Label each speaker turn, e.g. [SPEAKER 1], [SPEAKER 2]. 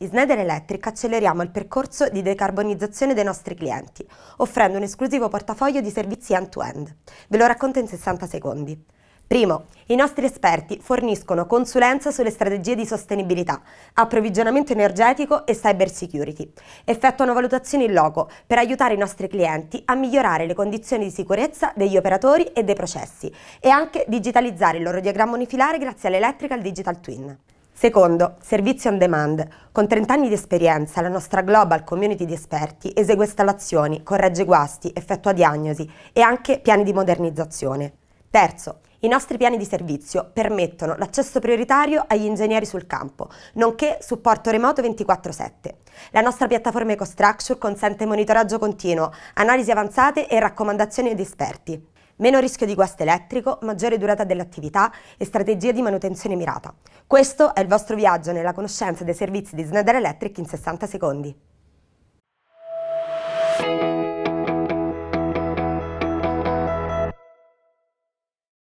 [SPEAKER 1] In Schneider Electric acceleriamo il percorso di decarbonizzazione dei nostri clienti, offrendo un esclusivo portafoglio di servizi end-to-end. -end. Ve lo racconto in 60 secondi. Primo, i nostri esperti forniscono consulenza sulle strategie di sostenibilità, approvvigionamento energetico e cyber security. Effettuano valutazioni in loco per aiutare i nostri clienti a migliorare le condizioni di sicurezza degli operatori e dei processi e anche digitalizzare il loro diagramma unifilare grazie all'Electrical Digital Twin. Secondo, servizio on demand. Con 30 anni di esperienza, la nostra global community di esperti esegue installazioni, corregge guasti, effettua diagnosi e anche piani di modernizzazione. Terzo, i nostri piani di servizio permettono l'accesso prioritario agli ingegneri sul campo, nonché supporto remoto 24/7. La nostra piattaforma EcoStructure consente monitoraggio continuo, analisi avanzate e raccomandazioni ad esperti. Meno rischio di guasto elettrico, maggiore durata dell'attività e strategie di manutenzione mirata. Questo è il vostro viaggio nella conoscenza dei servizi di Schneider Electric in 60 secondi.